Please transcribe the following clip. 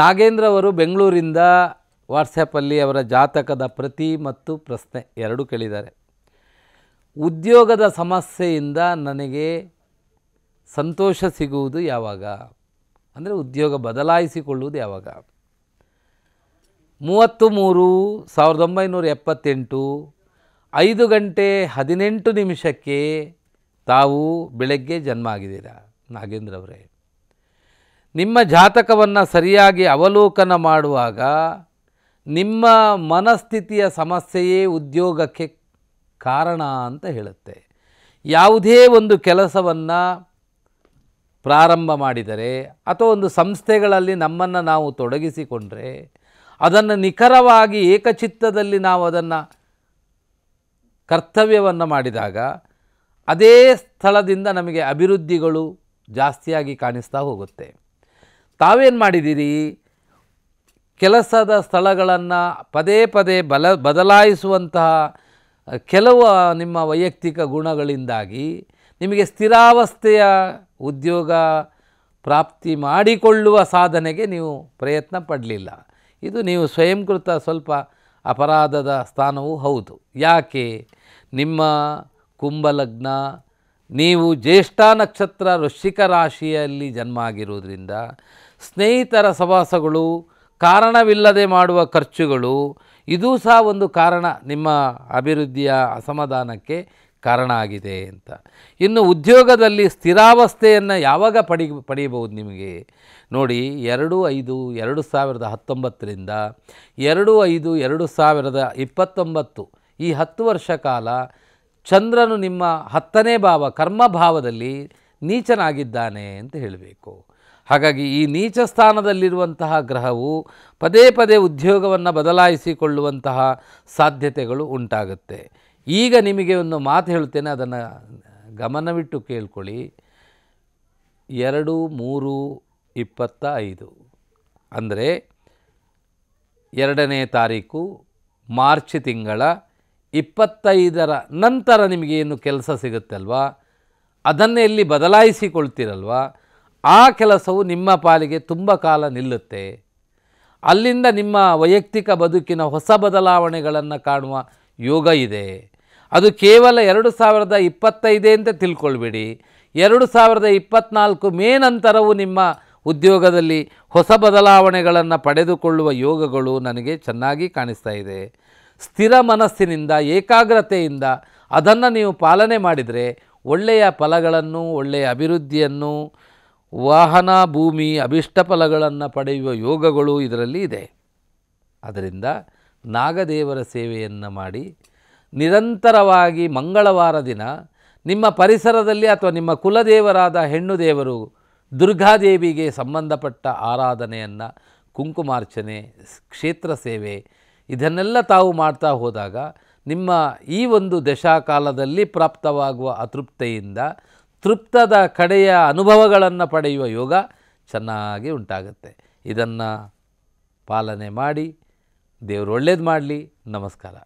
ನಾಗೇಂದ್ರ ಅವರು ಬೆಂಗಳೂರಿಂದ ವಾಟ್ಸಪ್ಪಲ್ಲಿ ಅವರ ಜಾತಕದ ಪ್ರತಿ ಮತ್ತು ಪ್ರಶ್ನೆ ಎರಡೂ ಕೇಳಿದ್ದಾರೆ ಉದ್ಯೋಗದ ಸಮಸ್ಯೆಯಿಂದ ನನಗೆ ಸಂತೋಷ ಸಿಗುವುದು ಯಾವಾಗ ಅಂದರೆ ಉದ್ಯೋಗ ಬದಲಾಯಿಸಿಕೊಳ್ಳುವುದು ಯಾವಾಗ ಮೂವತ್ತು ಮೂರು ಸಾವಿರದ ಒಂಬೈನೂರ ಎಪ್ಪತ್ತೆಂಟು ಐದು ಗಂಟೆ ಹದಿನೆಂಟು ನಿಮಿಷಕ್ಕೆ ತಾವು ಬೆಳಗ್ಗೆ ಜನ್ಮ ಆಗಿದ್ದೀರಾ ನಾಗೇಂದ್ರ ಅವರೇ ನಿಮ್ಮ ಜಾತಕವನ್ನು ಸರಿಯಾಗಿ ಅವಲೋಕನ ಮಾಡುವಾಗ ನಿಮ್ಮ ಮನಸ್ಥಿತಿಯ ಸಮಸ್ಯೆಯೇ ಉದ್ಯೋಗಕ್ಕೆ ಕಾರಣ ಅಂತ ಹೇಳುತ್ತೆ ಯಾವುದೇ ಒಂದು ಕೆಲಸವನ್ನು ಪ್ರಾರಂಭ ಮಾಡಿದರೆ ಅಥವಾ ಒಂದು ಸಂಸ್ಥೆಗಳಲ್ಲಿ ನಮ್ಮನ್ನು ನಾವು ತೊಡಗಿಸಿಕೊಂಡರೆ ಅದನ್ನು ನಿಖರವಾಗಿ ಏಕಚಿತ್ತದಲ್ಲಿ ನಾವು ಅದನ್ನು ಕರ್ತವ್ಯವನ್ನು ಮಾಡಿದಾಗ ಅದೇ ಸ್ಥಳದಿಂದ ನಮಗೆ ಅಭಿವೃದ್ಧಿಗಳು ಜಾಸ್ತಿಯಾಗಿ ಕಾಣಿಸ್ತಾ ಹೋಗುತ್ತೆ ತಾವೇನು ಮಾಡಿದ್ದೀರಿ ಕೆಲಸದ ಸ್ಥಳಗಳನ್ನು ಪದೇ ಪದೇ ಬಲ ಬದಲಾಯಿಸುವಂತಹ ಕೆಲವು ನಿಮ್ಮ ವೈಯಕ್ತಿಕ ಗುಣಗಳಿಂದಾಗಿ ನಿಮಗೆ ಸ್ಥಿರಾವಸ್ಥೆಯ ಉದ್ಯೋಗ ಪ್ರಾಪ್ತಿ ಮಾಡಿಕೊಳ್ಳುವ ಸಾಧನೆಗೆ ನೀವು ಪ್ರಯತ್ನ ಪಡಲಿಲ್ಲ ಇದು ನೀವು ಸ್ವಯಂಕೃತ ಸ್ವಲ್ಪ ಅಪರಾಧದ ಸ್ಥಾನವೂ ಹೌದು ಯಾಕೆ ನಿಮ್ಮ ಕುಂಭಲಗ್ನ ನೀವು ಜ್ಯೇಷ್ಠ ನಕ್ಷತ್ರ ವೃಶ್ಚಿಕ ರಾಶಿಯಲ್ಲಿ ಜನ್ಮ ಆಗಿರುವುದರಿಂದ ಸ್ನೇಹಿತರ ಸವಾಸಗಳು ಕಾರಣವಿಲ್ಲದೆ ಮಾಡುವ ಖರ್ಚುಗಳು ಇದೂ ಸಹ ಒಂದು ಕಾರಣ ನಿಮ್ಮ ಅಭಿವೃದ್ಧಿಯ ಅಸಮಾಧಾನಕ್ಕೆ ಕಾರಣ ಆಗಿದೆ ಅಂತ ಇನ್ನು ಉದ್ಯೋಗದಲ್ಲಿ ಸ್ಥಿರಾವಸ್ಥೆಯನ್ನು ಯಾವಾಗ ಪಡಿ ಪಡೆಯಬಹುದು ನಿಮಗೆ ನೋಡಿ ಎರಡು ಐದು ಎರಡು ಸಾವಿರದ ಹತ್ತೊಂಬತ್ತರಿಂದ ಎರಡು ಐದು ಎರಡು ಸಾವಿರದ ಇಪ್ಪತ್ತೊಂಬತ್ತು ಈ ಹತ್ತು ವರ್ಷ ಕಾಲ ಚಂದ್ರನು ನಿಮ್ಮ ಹತ್ತನೇ ಭಾವ ಕರ್ಮ ಭಾವದಲ್ಲಿ ನೀಚನಾಗಿದ್ದಾನೆ ಅಂತ ಹೇಳಬೇಕು ಹಾಗಾಗಿ ಈ ನೀಚ ಸ್ಥಾನದಲ್ಲಿರುವಂತಹ ಗ್ರಹವು ಪದೇ ಪದೇ ಉದ್ಯೋಗವನ್ನು ಬದಲಾಯಿಸಿಕೊಳ್ಳುವಂತಹ ಸಾಧ್ಯತೆಗಳು ಉಂಟಾಗುತ್ತೆ ಈಗ ನಿಮಗೆ ಒಂದು ಮಾತು ಹೇಳ್ತೇನೆ ಅದನ್ನು ಗಮನವಿಟ್ಟು ಕೇಳ್ಕೊಳ್ಳಿ ಎರಡು ಮೂರು ಇಪ್ಪತ್ತ ಐದು ಅಂದರೆ ಎರಡನೇ ತಾರೀಕು ಮಾರ್ಚ್ ತಿಂಗಳ ಇಪ್ಪತ್ತೈದರ ನಂತರ ನಿಮಗೇನು ಕೆಲಸ ಸಿಗುತ್ತಲ್ವ ಅದನ್ನೇ ಇಲ್ಲಿ ಬದಲಾಯಿಸಿಕೊಳ್ತೀರಲ್ವಾ ಆ ಕೆಲಸವು ನಿಮ್ಮ ಪಾಲಿಗೆ ತುಂಬ ಕಾಲ ನಿಲ್ಲುತ್ತೆ ಅಲ್ಲಿಂದ ನಿಮ್ಮ ವೈಯಕ್ತಿಕ ಬದುಕಿನ ಹೊಸ ಬದಲಾವಣೆಗಳನ್ನು ಕಾಣುವ ಯೋಗ ಇದೆ ಅದು ಕೇವಲ ಎರಡು ಸಾವಿರದ ಇಪ್ಪತ್ತೈದೇ ಅಂತ ತಿಳ್ಕೊಳ್ಬೇಡಿ ಎರಡು ಸಾವಿರದ ಇಪ್ಪತ್ತ್ನಾಲ್ಕು ಮೇ ನಂತರವೂ ನಿಮ್ಮ ಉದ್ಯೋಗದಲ್ಲಿ ಹೊಸ ಬದಲಾವಣೆಗಳನ್ನು ಪಡೆದುಕೊಳ್ಳುವ ಯೋಗಗಳು ನನಗೆ ಚೆನ್ನಾಗಿ ಕಾಣಿಸ್ತಾ ಇದೆ ಸ್ಥಿರ ಮನಸ್ಸಿನಿಂದ ಏಕಾಗ್ರತೆಯಿಂದ ಅದನ್ನು ನೀವು ಪಾಲನೆ ಮಾಡಿದರೆ ಒಳ್ಳೆಯ ಫಲಗಳನ್ನು ಒಳ್ಳೆಯ ಅಭಿವೃದ್ಧಿಯನ್ನು ವಾಹನ ಭೂಮಿ ಅಭಿಷ್ಟ ಫಲಗಳನ್ನು ಪಡೆಯುವ ಯೋಗಗಳು ಇದರಲ್ಲಿ ಇದೆ ಅದರಿಂದ ನಾಗದೇವರ ಸೇವೆಯನ್ನು ಮಾಡಿ ನಿರಂತರವಾಗಿ ಮಂಗಳವಾರ ದಿನ ನಿಮ್ಮ ಪರಿಸರದಲ್ಲಿ ಅಥವಾ ನಿಮ್ಮ ಕುಲದೇವರಾದ ಹೆಣ್ಣು ದೇವರು ದುರ್ಗಾದೇವಿಗೆ ಸಂಬಂಧಪಟ್ಟ ಆರಾಧನೆಯನ್ನು ಕುಂಕುಮಾರ್ಚನೆ ಕ್ಷೇತ್ರ ಸೇವೆ ಇದನ್ನೆಲ್ಲ ತಾವು ಮಾಡ್ತಾ ಹೋದಾಗ ನಿಮ್ಮ ಈ ಒಂದು ದಶಾಕಾಲದಲ್ಲಿ ಪ್ರಾಪ್ತವಾಗುವ ಅತೃಪ್ತಿಯಿಂದ ತೃಪ್ತದ ಕಡೆಯ ಅನುಭವಗಳನ್ನು ಪಡೆಯುವ ಯೋಗ ಚೆನ್ನಾಗಿ ಉಂಟಾಗುತ್ತೆ ಇದನ್ನು ಪಾಲನೆ ಮಾಡಿ ದೇವರು ಒಳ್ಳೇದು ಮಾಡಲಿ ನಮಸ್ಕಾರ